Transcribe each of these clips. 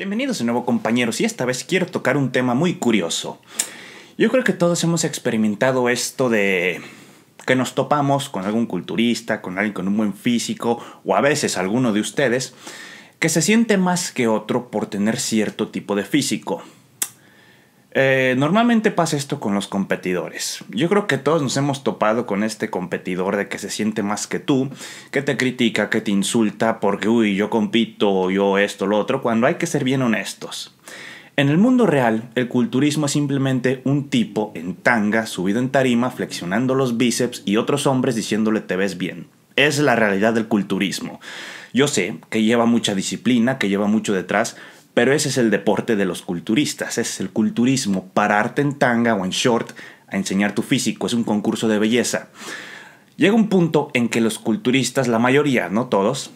Bienvenidos de nuevo compañeros y esta vez quiero tocar un tema muy curioso. Yo creo que todos hemos experimentado esto de que nos topamos con algún culturista, con alguien con un buen físico o a veces alguno de ustedes que se siente más que otro por tener cierto tipo de físico. Eh, normalmente pasa esto con los competidores. Yo creo que todos nos hemos topado con este competidor de que se siente más que tú, que te critica, que te insulta porque, uy, yo compito, yo esto, lo otro, cuando hay que ser bien honestos. En el mundo real, el culturismo es simplemente un tipo en tanga, subido en tarima, flexionando los bíceps y otros hombres diciéndole te ves bien. Es la realidad del culturismo. Yo sé que lleva mucha disciplina, que lleva mucho detrás, pero ese es el deporte de los culturistas, es el culturismo, pararte en tanga o en short a enseñar tu físico, es un concurso de belleza. Llega un punto en que los culturistas, la mayoría, no todos,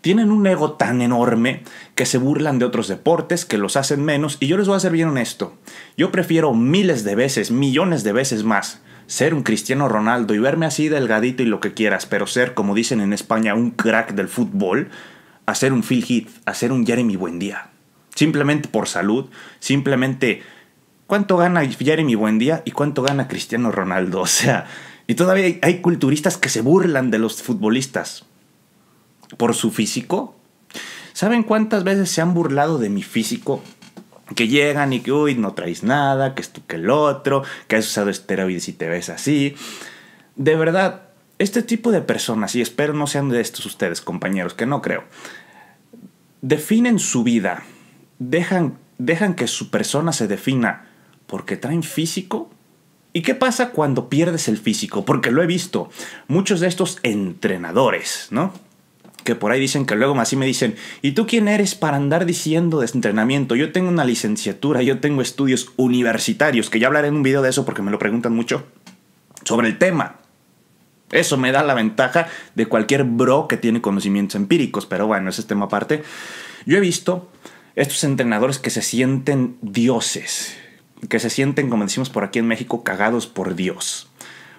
tienen un ego tan enorme que se burlan de otros deportes, que los hacen menos, y yo les voy a ser bien honesto, yo prefiero miles de veces, millones de veces más, ser un cristiano Ronaldo y verme así delgadito y lo que quieras, pero ser, como dicen en España, un crack del fútbol, hacer un Phil Heath, hacer un Jeremy Buendía simplemente por salud, simplemente cuánto gana Jeremy Buendía y cuánto gana Cristiano Ronaldo. O sea, y todavía hay, culturistas que se burlan de los futbolistas por su físico. ¿Saben cuántas veces se han burlado de mi físico? que llegan y que, uy, no traes nada, que es tú que el otro, que has usado esteroides y te ves así. De verdad, este tipo de personas, y espero no sean de estos ustedes, compañeros, que no creo, definen su vida dejan, dejan que su persona se defina porque traen físico. ¿Y qué pasa cuando pierdes el físico? Porque lo he visto, muchos de estos entrenadores, ¿no? Que por ahí dicen que luego así me dicen, ¿y tú quién eres para andar diciendo de entrenamiento? Yo tengo una licenciatura, yo tengo estudios universitarios, que ya hablaré en un video de eso porque me lo preguntan mucho, sobre el tema. Eso me da la ventaja de cualquier bro que tiene conocimientos empíricos, pero bueno, ese es tema aparte. Yo he visto estos entrenadores que se sienten dioses, que se sienten, como decimos por aquí en México, cagados por Dios.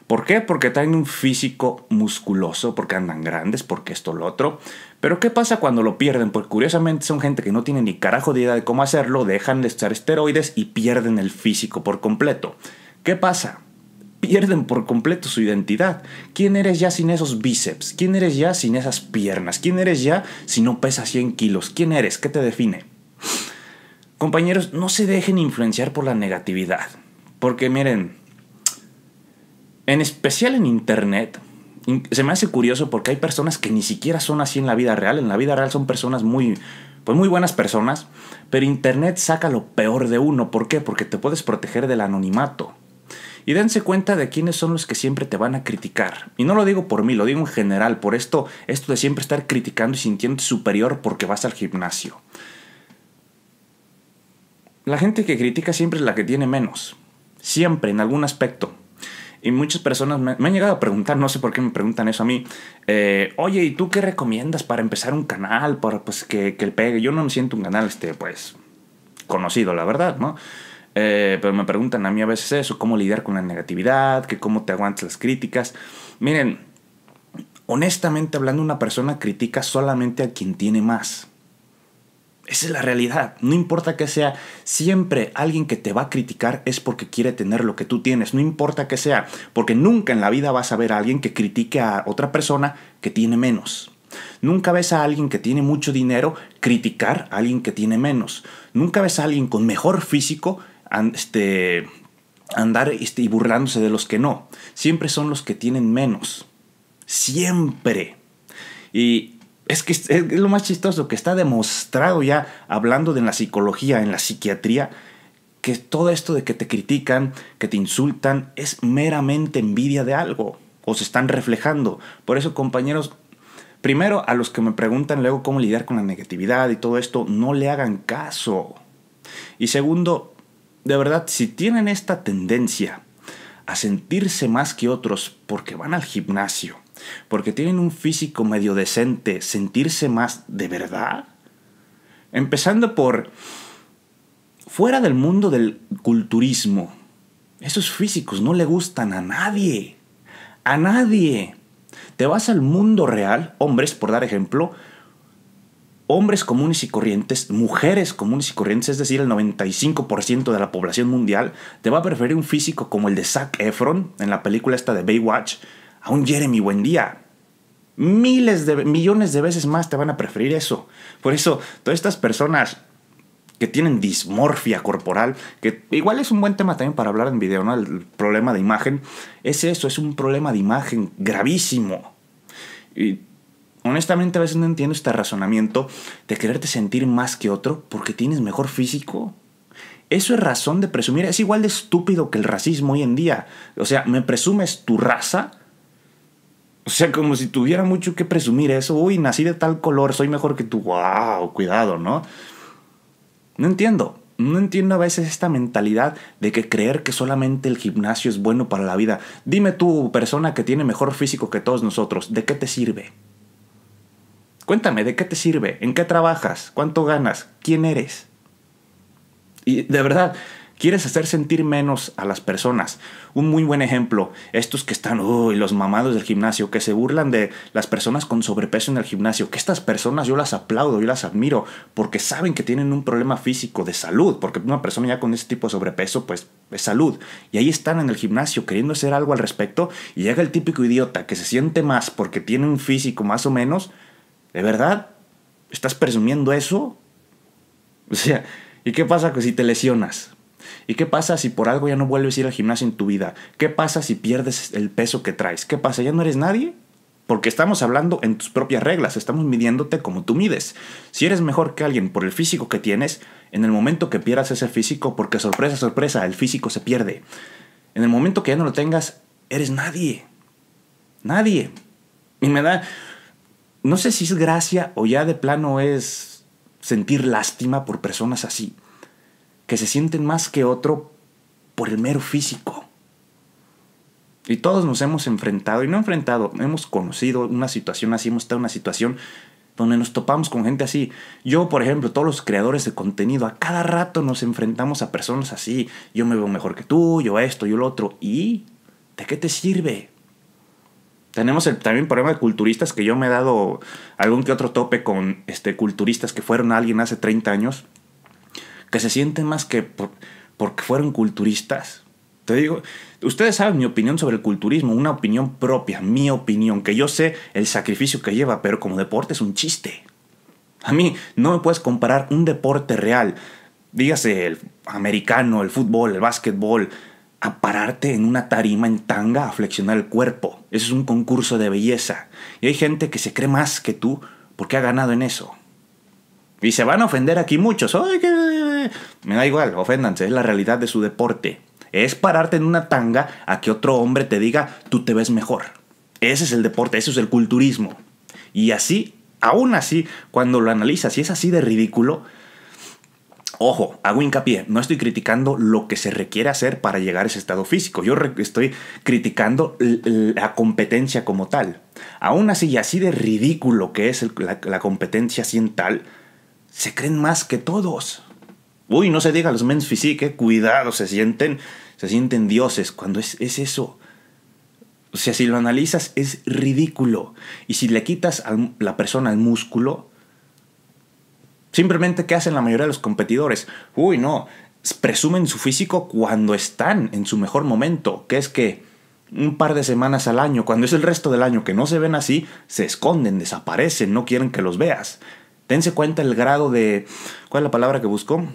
¿Por qué? Porque tienen un físico musculoso, porque andan grandes, porque esto lo otro. Pero ¿qué pasa cuando lo pierden? Porque curiosamente son gente que no tiene ni carajo de idea de cómo hacerlo, dejan de estar esteroides y pierden el físico por completo. ¿Qué pasa? Pierden por completo su identidad. ¿Quién eres ya sin esos bíceps? ¿Quién eres ya sin esas piernas? ¿Quién eres ya si no pesas 100 kilos? ¿Quién eres? ¿Qué te define? Compañeros, no se dejen influenciar por la negatividad. Porque miren, en especial en Internet, se me hace curioso porque hay personas que ni siquiera son así en la vida real. En la vida real son personas muy, pues muy buenas personas, pero Internet saca lo peor de uno. ¿Por qué? Porque te puedes proteger del anonimato. Y dense cuenta de quiénes son los que siempre te van a criticar. Y no lo digo por mí, lo digo en general, por esto, esto de siempre estar criticando y sintiéndote superior porque vas al gimnasio la gente que critica siempre es la que tiene menos. Siempre, en algún aspecto. Y muchas personas me, han llegado a preguntar, no sé por qué me preguntan eso a mí, eh, oye, ¿y tú qué recomiendas para empezar un canal? Para pues, que, que, pegue. Yo no me siento un canal, este, pues, conocido, la verdad, ¿no? Eh, pero me preguntan a mí a veces eso, cómo lidiar con la negatividad, que cómo te aguantas las críticas. Miren, honestamente hablando, una persona critica solamente a quien tiene más. Esa es la realidad. No importa que sea, siempre alguien que te va a criticar es porque quiere tener lo que tú tienes. No importa que sea, porque nunca en la vida vas a ver a alguien que critique a otra persona que tiene menos. Nunca ves a alguien que tiene mucho dinero criticar a alguien que tiene menos. Nunca ves a alguien con mejor físico este, andar este, y burlándose de los que no. Siempre son los que tienen menos. Siempre. Y es que es, lo más chistoso, que está demostrado ya, hablando de la psicología, en la psiquiatría, que todo esto de que te critican, que te insultan, es meramente envidia de algo, o se están reflejando. Por eso, compañeros, primero a los que me preguntan luego cómo lidiar con la negatividad y todo esto, no le hagan caso. Y segundo, de verdad, si tienen esta tendencia a sentirse más que otros porque van al gimnasio, porque tienen un físico medio decente, sentirse más de verdad? Empezando por fuera del mundo del culturismo. Esos físicos no le gustan a nadie. A nadie. Te vas al mundo real, hombres, por dar ejemplo, hombres comunes y corrientes, mujeres comunes y corrientes, es decir, el 95% de la población mundial, te va a preferir un físico como el de Zac Efron en la película esta de Baywatch, a un Jeremy Buendía. Miles de, millones de veces más te van a preferir eso. Por eso, todas estas personas que tienen dismorfia corporal, que igual es un buen tema también para hablar en video, ¿no? El problema de imagen. Es eso, es un problema de imagen gravísimo. Y honestamente a veces no entiendo este razonamiento de quererte sentir más que otro porque tienes mejor físico. Eso es razón de presumir. Es igual de estúpido que el racismo hoy en día. O sea, me presumes tu raza o sea, como si tuviera mucho que presumir eso. Uy, nací de tal color, soy mejor que tú. ¡Wow! Cuidado, ¿no? No entiendo. No entiendo a veces esta mentalidad de que creer que solamente el gimnasio es bueno para la vida. Dime tú, persona que tiene mejor físico que todos nosotros, ¿de qué te sirve? Cuéntame, ¿de qué te sirve? ¿En qué trabajas? ¿Cuánto ganas? ¿Quién eres? Y de verdad, Quieres hacer sentir menos a las personas. Un muy buen ejemplo, estos que están, uy, los mamados del gimnasio, que se burlan de las personas con sobrepeso en el gimnasio, que estas personas yo las aplaudo, yo las admiro, porque saben que tienen un problema físico de salud, porque una persona ya con ese tipo de sobrepeso, pues es salud. Y ahí están en el gimnasio queriendo hacer algo al respecto, y llega el típico idiota que se siente más porque tiene un físico más o menos. ¿De verdad? ¿Estás presumiendo eso? O sea, ¿y qué pasa que si te lesionas? ¿Y qué pasa si por algo ya no vuelves a ir al gimnasio en tu vida? ¿Qué pasa si pierdes el peso que traes? ¿Qué pasa? ¿Ya no eres nadie? Porque estamos hablando en tus propias reglas, estamos midiéndote como tú mides. Si eres mejor que alguien por el físico que tienes, en el momento que pierdas ese físico, porque sorpresa, sorpresa, el físico se pierde. En el momento que ya no lo tengas, eres nadie. Nadie. Y me da... No sé si es gracia o ya de plano es sentir lástima por personas así que se sienten más que otro por el mero físico. Y todos nos hemos enfrentado, y no enfrentado, hemos conocido una situación así, hemos estado en una situación donde nos topamos con gente así. Yo, por ejemplo, todos los creadores de contenido, a cada rato nos enfrentamos a personas así. Yo me veo mejor que tú, yo esto, yo lo otro. ¿Y de qué te sirve? Tenemos el, también problema de culturistas que yo me he dado algún que otro tope con este, culturistas que fueron a alguien hace 30 años que se sienten más que porque fueron culturistas. Te digo, ustedes saben mi opinión sobre el culturismo, una opinión propia, mi opinión, que yo sé el sacrificio que lleva, pero como deporte es un chiste. A mí no me puedes comparar un deporte real, dígase el americano, el fútbol, el básquetbol, a pararte en una tarima en tanga a flexionar el cuerpo. Eso es un concurso de belleza. Y hay gente que se cree más que tú porque ha ganado en eso. Y se van a ofender aquí muchos. Ay, que eh, me da igual, oféndanse, es la realidad de su deporte. Es pararte en una tanga a que otro hombre te diga, tú te ves mejor. Ese es el deporte, eso es el culturismo. Y así, aún así, cuando lo analizas y es así de ridículo, Ojo, hago hincapié, no estoy criticando lo que se requiere hacer para llegar a ese estado físico, yo estoy criticando la competencia como tal. Aún así, y así de ridículo que es la, competencia en tal, se creen más que todos. Uy, no se diga los men's physique, eh, cuidado, se sienten, se sienten dioses cuando es, eso. O sea, si lo analizas es ridículo. Y si le quitas a la persona el músculo, simplemente ¿qué hacen la mayoría de los competidores? Uy, no, presumen su físico cuando están en su mejor momento, que es que un par de semanas al año, cuando es el resto del año que no se ven así, se esconden, desaparecen, no quieren que los veas. Tense cuenta el grado de... ¿Cuál es la palabra que busco?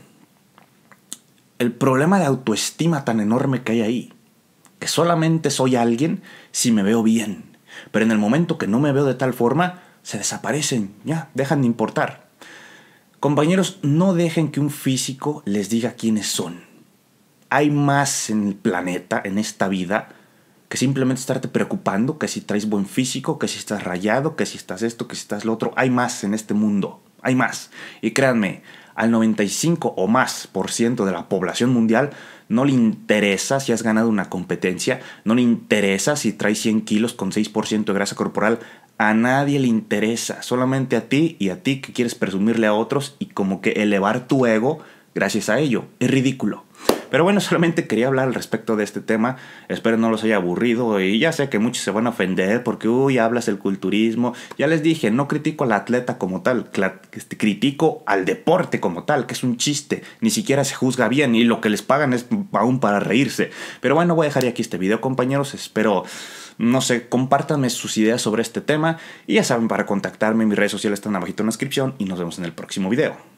el problema de autoestima tan enorme que hay ahí. Que solamente soy alguien si me veo bien. Pero en el momento que no me veo de tal forma, se desaparecen, ya, dejan de importar. Compañeros, no dejen que un físico les diga quiénes son. Hay más en el planeta, en esta vida, que simplemente estarte preocupando que si traes buen físico, que si estás rayado, que si estás esto, que si estás lo otro. Hay más en este mundo, hay más. Y créanme, al 95 o más por ciento de la población mundial no le interesa si has ganado una competencia, no le interesa si traes 100 kilos con 6% de grasa corporal, a nadie le interesa, solamente a ti y a ti que quieres presumirle a otros y como que elevar tu ego gracias a ello. Es ridículo. Pero bueno, solamente quería hablar al respecto de este tema. Espero no los haya aburrido y ya sé que muchos se van a ofender porque, uy, hablas del culturismo. Ya les dije, no critico al atleta como tal, este, critico al deporte como tal, que es un chiste. Ni siquiera se juzga bien y lo que les pagan es aún para reírse. Pero bueno, voy a dejar aquí este video, compañeros. Espero no sé, compártanme sus ideas sobre este tema y ya saben para contactarme mis redes sociales están abajito en la descripción y nos vemos en el próximo video.